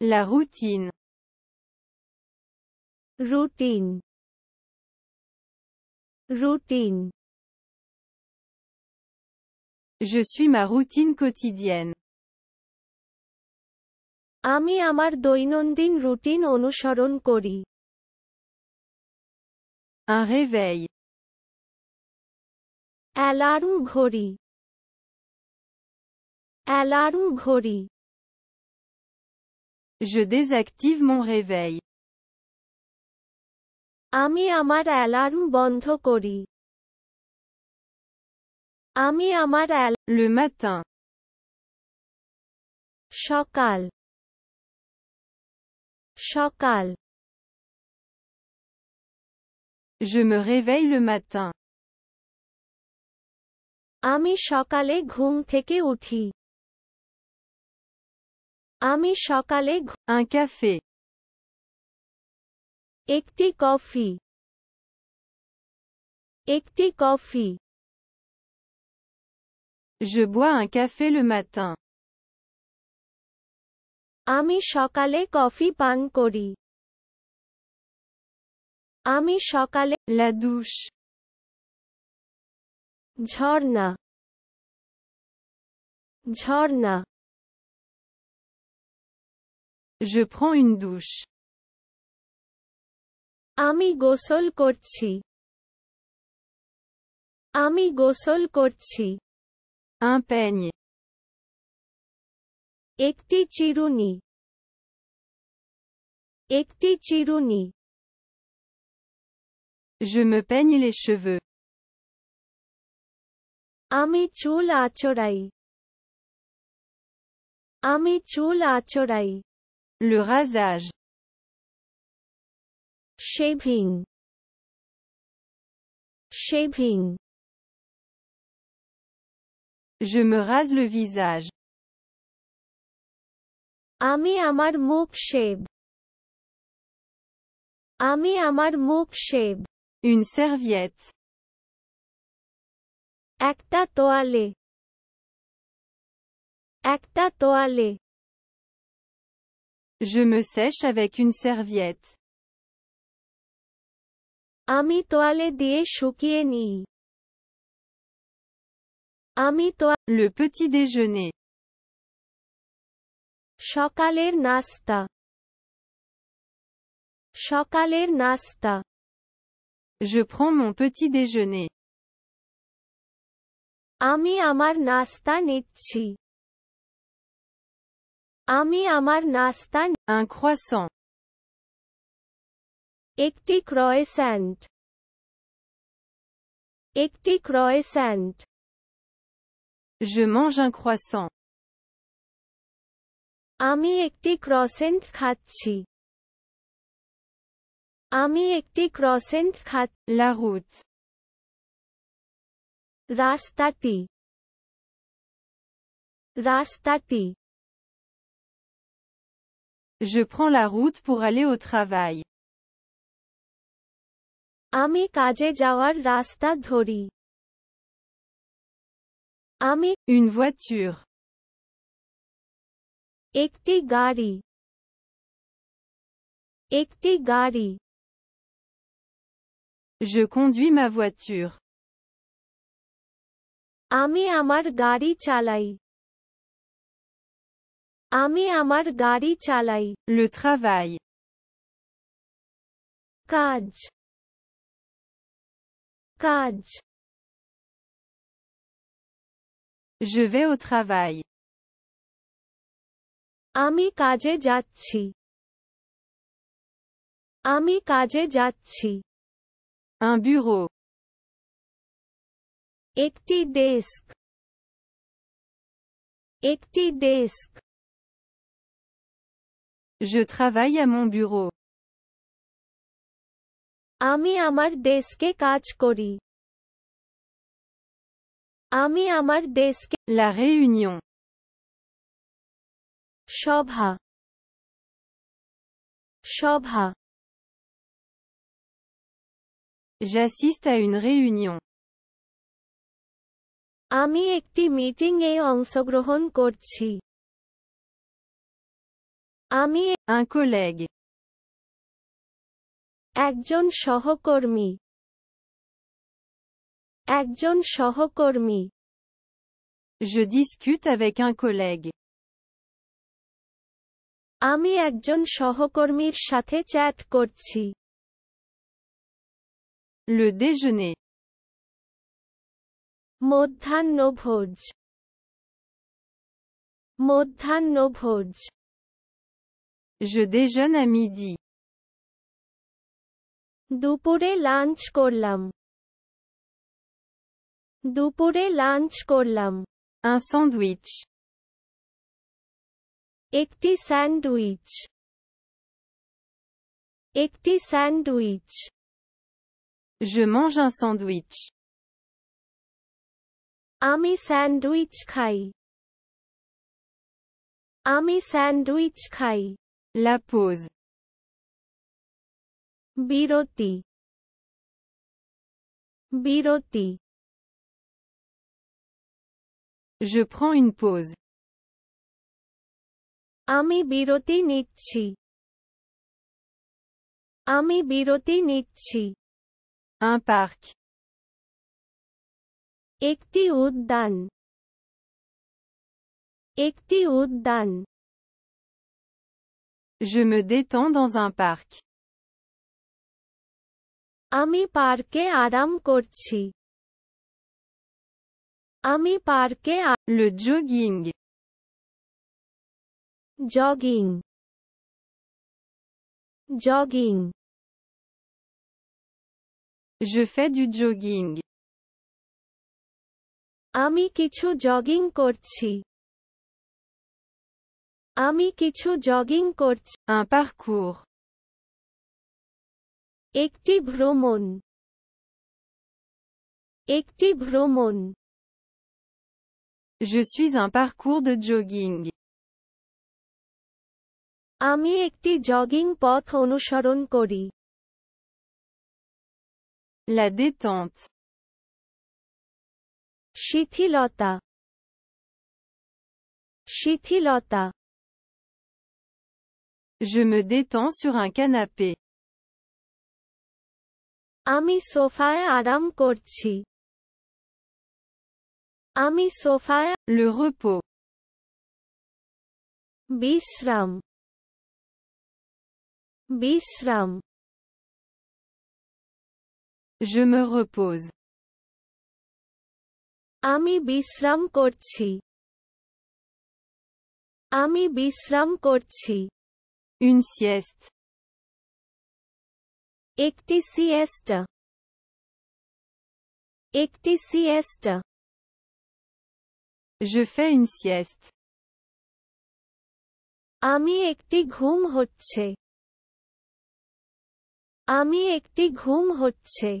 La routine. Routine. Routine. Je suis ma routine quotidienne. Ami amar doinondin routine onusharon kori. Un réveil. Alarm ghori. Alarm ghori. Je désactive mon réveil. Ami amar alarm bon kori. Ami amar al le matin. Shokal. Shokal. Je me réveille le matin. Ami shokale ghum teke uthi. আমি সকালে ক্যাফে একটি coffee একটি coffee Je bois un café le matin. আমি সকালে কফি পান করি আমি সকালে La douche. ঝর্ণা ঝর্ণা Je prends une douche. Ami gosol corti. Ami gosol korchi. Un peigne. Ekti chiruni. chiruni. Je me peigne les cheveux. Ami chul achorai. Ami chul le rasage. Shaping. Shaping. Je me rase le visage. Ami amar mukh shave. Ami amar mouk shave. Une serviette. Ekta toale. Ekta toale. Je me sèche avec une serviette. Ami toale le shukieni. Ami toale, Le petit déjeuner. Shokaler nasta. Shokaler nasta. Je prends mon petit déjeuner. Ami amar nasta nitchi. Ami Amar Nastan, un croissant. Iktikroesant. Iktikroesant. Je mange un croissant. Ami Iktikroesant khatchi. Ami Iktikroesant khat, la route. Rastati. Rastati. Je prends la route pour aller au travail. Ami kajé jawar rasta dhori. Ami Une voiture. ikti gari. ikti gari. Je conduis ma voiture. Ami amar gari chalai. Ami Amar Ghari Chalai. Le travail. Kaj. Kaj. Je vais au travail. Ami Kaj Jatchi. Ami Kaj Jatchi. Un bureau. Ekti desk. Ekti desk. Je travaille à mon bureau. Ami amar deske kachkori. Ami amar deske. La réunion. Shobha. Shobha. J'assiste à une réunion. Ami ekti meeting e ongsogrohon korchi. Ami, un collègue. Akjon Shohokormi. Akjon kormi. Je discute avec un collègue. Ami Akjon shoho Shate Chat Korchi. Le déjeuner. Modhan nobhodj. Modhan nobhodj. Je déjeune à midi. Dupure lunch korlam. Dupure lunch korlam. Un sandwich. Ekti sandwich. Ekti sandwich. Je mange un sandwich. Ami sandwich khai. Ami sandwich khai. La pause. Biroti. Biroti. Je prends une pause. Ami biroti nichi. Ami biroti nichi. Un parc. Ekti uddan. Ekti uddan. Je me détends dans un parc. Ami parke aram korchi. Ami parke le jogging. Jogging. Jogging. Je fais du jogging. Ami kichu jogging korchi. Ami Kichu Jogging Kurts. Un parcours. Ektibromon. Ektibromon. Je suis un parcours de jogging. Ami Ekti Jogging Pot Honusharon Kori. La détente. Shitilota. Shitilota. Je me détends sur un canapé. Ami sofae aram korchi. Ami sofae le repos. Bishram. Bishram. Je me repose. Ami bisram korchi. Ami bisram korchi. Une sieste. Ekti siesta. Ekti siesta. Je fais une sieste. Ami ekti hoche. Ami Ami hoche. ghum